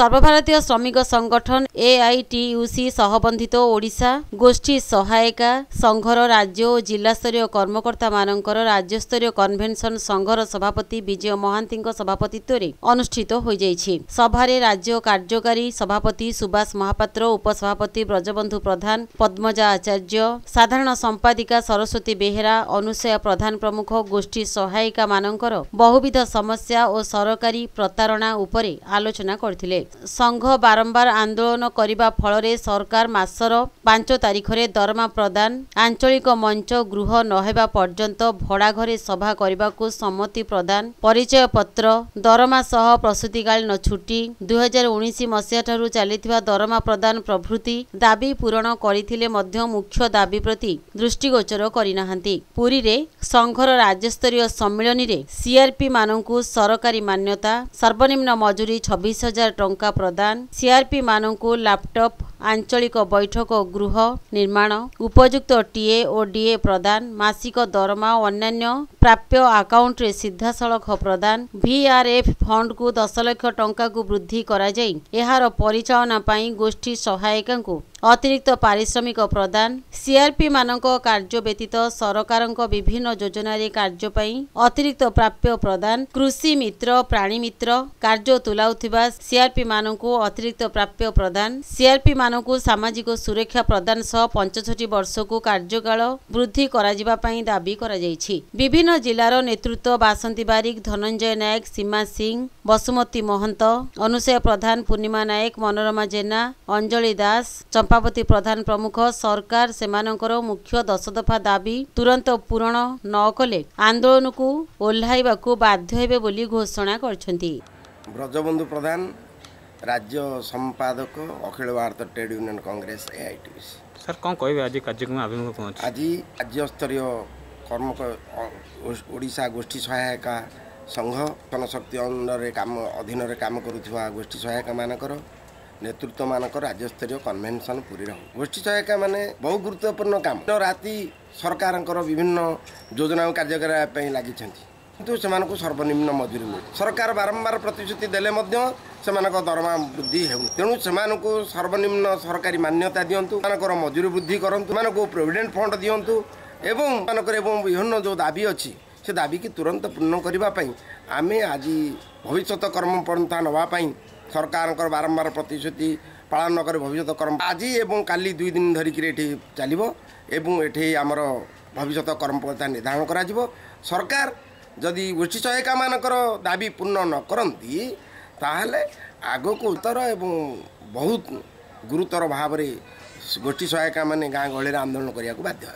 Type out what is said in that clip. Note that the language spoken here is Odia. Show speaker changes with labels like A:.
A: ସର୍ବଭାରତୀୟ ଶ୍ରମିକ ସଂଗଠନ ଏଆଇଟିୟୁସି ସହବନ୍ଧିତ ଓଡ଼ିଶା ଗୋଷ୍ଠୀ ସହାୟିକା ସଂଘର ରାଜ୍ୟ ଓ ଜିଲ୍ଲାସ୍ତରୀୟ କର୍ମକର୍ତ୍ତାମାନଙ୍କର ରାଜ୍ୟସ୍ତରୀୟ କନ୍ଭେନ୍ସନ୍ ସଂଘର ସଭାପତି ବିଜୟ ମହାନ୍ତିଙ୍କ ସଭାପତିତ୍ୱରେ ଅନୁଷ୍ଠିତ ହୋଇଯାଇଛି ସଭାରେ ରାଜ୍ୟ କାର୍ଯ୍ୟକାରୀ ସଭାପତି ସୁବାସ ମହାପାତ୍ର ଉପସଭାପତି ବ୍ରଜବନ୍ଧୁ ପ୍ରଧାନ ପଦ୍ମଜା ଆଚାର୍ଯ୍ୟ ସାଧାରଣ ସମ୍ପାଦିକା ସରସ୍ୱତୀ ବେହେରା ଅନୁସୟା ପ୍ରଧାନ ପ୍ରମୁଖ ଗୋଷ୍ଠୀ ସହାୟିକାମାନଙ୍କର ବହୁବିଧ ସମସ୍ୟା ଓ ସରକାରୀ ପ୍ରତାରଣା ଉପରେ ଆଲୋଚନା କରିଥିଲେ ସଂଘ ବାରମ୍ବାର ଆନ୍ଦୋଳନ କରିବା ଫଳରେ ସରକାର ମାସର ପାଞ୍ଚ ତାରିଖରେ ଦରମା ପ୍ରଦାନ ଆଞ୍ଚଳିକ ମଞ୍ଚ ଗୃହ ନ ହେବା ପର୍ଯ୍ୟନ୍ତ ଭଡ଼ାଘରେ ସଭା କରିବାକୁ ସମ୍ମତି ପ୍ରଦାନ ପରିଚୟପତ୍ର ଦରମା ସହ ପ୍ରସୂତିକାଳୀନ ଛୁଟି ଦୁଇହଜାର ଉଣେଇଶ ମସିହାଠାରୁ ଚାଲିଥିବା ଦରମା ପ୍ରଦାନ ପ୍ରଭୃତି ଦାବି ପୂରଣ କରିଥିଲେ ମଧ୍ୟ ମୁଖ୍ୟ ଦାବି ପ୍ରତି ଦୃଷ୍ଟିଗୋଚର କରିନାହାନ୍ତି ପୁରୀରେ ସଂଘର ରାଜ୍ୟସ୍ତରୀୟ ସମ୍ମିଳନୀରେ ସିଆର୍ପି ମାନଙ୍କୁ ସରକାରୀ ମାନ୍ୟତା ସର୍ବନିମ୍ନ ମଜୁରୀ ଛବିଶ ହଜାର ଟଙ୍କା ଟଙ୍କା ପ୍ରଦାନ ସିଆର୍ପି ମାନଙ୍କୁ ଲାପଟପ୍ ଆଞ୍ଚଳିକ ବୈଠକ ଗୃହ ନିର୍ମାଣ ଉପଯୁକ୍ତ ଟିଏ ଓ ଡିଏ ପ୍ରଦାନ ମାସିକ ଦରମା ଓ ଅନ୍ୟାନ୍ୟ ପ୍ରାପ୍ୟ ଆକାଉଣ୍ଟରେ ସିଧାସଳଖ ପ୍ରଦାନ ଭିଆର୍ଏଫ୍ ଫଣ୍ଡକୁ ଦଶ ଲକ୍ଷ ଟଙ୍କାକୁ ବୃଦ୍ଧି କରାଯାଇ ଏହାର ପରିଚାଳନା ପାଇଁ ଗୋଷ୍ଠୀ ସହାୟିକାଙ୍କୁ অতিরিক্ত পারিশ্রমিক প্রদান সিআরপি মানক কার্য ব্যতীত সরকার বিভিন্ন যোজনার কার্য পাই অতিরিক্ত প্রাপ্য প্রদান কৃষি মিত্র প্রাণী মিত্র কার্য তুলাউଥିବା সিআরপি মানক অতিরিক্ত প্রাপ্য প্রদান সিআরপি মানক সামাজিক সুরক্ষা প্রদান সহ পঞ্চষঠি বর্ষকু কার্যকাল বৃদ্ধি করা দাবি করা বিভিন্ন জেলার নেতৃত্ব বাসন্তী বারিক ধনঞ্জয় নায়ক সীমা সিং ବସୁମତୀ ମହନ୍ତ ଅନୁସୟ ପ୍ରଧାନ ପୂର୍ଣ୍ଣିମା ନାୟକ ମନୋରମା ଜେନା ଅଞ୍ଜଳି ଦାସ ଚମ୍ପାବତୀ ପ୍ରଧାନ ପ୍ରମୁଖ ସରକାର ସେମାନଙ୍କର ମୁଖ୍ୟ ଦଶ ଦଫା ଦାବି ତୁରନ୍ତ ପୂରଣ ନ କଲେ ଆନ୍ଦୋଳନକୁ ଓହ୍ଲାଇବାକୁ ବାଧ୍ୟ ହେବେ ବୋଲି ଘୋଷଣା କରିଛନ୍ତି
B: ବ୍ରଜବନ୍ଧୁ ପ୍ରଧାନ ରାଜ୍ୟ ସମ୍ପାଦକ Akhil Bharat trade union congress ରାଜ୍ୟସ୍ତରୀୟ ଓଡ଼ିଶା ଗୋଷ୍ଠୀ ସହାୟିକା ସଂଘ ଜନଶକ୍ତି ଅଧୀନରେ କାମ ଅଧୀନରେ କାମ କରୁଥିବା ଗୋଷ୍ଠୀ ସହାୟକମାନଙ୍କର ନେତୃତ୍ୱମାନଙ୍କ ରାଜ୍ୟସ୍ତରୀୟ କନଭେନସନ୍ ପୁରୀରେ ହେବ ଗୋଷ୍ଠୀ ସହାୟକମାନେ ବହୁ ଗୁରୁତ୍ୱପୂର୍ଣ୍ଣ କାମ ରାତି ସରକାରଙ୍କର ବିଭିନ୍ନ ଯୋଜନା କାର୍ଯ୍ୟ କରିବା ପାଇଁ ଲାଗିଛନ୍ତି କିନ୍ତୁ ସେମାନଙ୍କୁ ସର୍ବନିମ୍ନ ମଜୁରି ମିଳୁ ସରକାର ବାରମ୍ବାର ପ୍ରତିଶ୍ରୁତି ଦେଲେ ମଧ୍ୟ ସେମାନଙ୍କ ଦରମା ବୃଦ୍ଧି ହେଉ ତେଣୁ ସେମାନଙ୍କୁ ସର୍ବନିମ୍ନ ସରକାରୀ ମାନ୍ୟତା ଦିଅନ୍ତୁ ସେମାନଙ୍କର ମଜୁରି ବୃଦ୍ଧି କରନ୍ତୁ ସେମାନଙ୍କୁ ପ୍ରୋଭିଡେଣ୍ଟ ଫଣ୍ଡ ଦିଅନ୍ତୁ ଏବଂ ସେମାନଙ୍କର ଏବଂ ବିଭିନ୍ନ ଯେଉଁ ଦାବି ଅଛି ସେ ଦାବିକି ତୁରନ୍ତ ପୂର୍ଣ୍ଣ କରିବା ପାଇଁ ଆମେ ଆଜି ଭବିଷ୍ୟତ କର୍ମପନ୍ଥା ନେବା ପାଇଁ ସରକାରଙ୍କର ବାରମ୍ବାର ପ୍ରତିଶ୍ରୁତି ପାଳନ ନକରି ଭବିଷ୍ୟତ କର୍ମ ଆଜି ଏବଂ କାଲି ଦୁଇ ଦିନ ଧରିକିରି ଏଠି ଚାଲିବ ଏବଂ ଏଠି ଆମର ଭବିଷ୍ୟତ କର୍ମପନ୍ଥା ନିର୍ଦ୍ଧାରଣ କରାଯିବ ସରକାର ଯଦି ଗୋଷ୍ଠୀ ସହାୟିକାମାନଙ୍କର ଦାବି ପୂର୍ଣ୍ଣ ନ କରନ୍ତି ତାହେଲେ ଆଗକୁ ଉତ୍ତର ଏବଂ ବହୁତ ଗୁରୁତର ଭାବରେ ଗୋଷ୍ଠୀ ସହାୟିକାମାନେ ଗାଁ ଗହଳିରେ ଆନ୍ଦୋଳନ କରିବାକୁ ବାଧ୍ୟ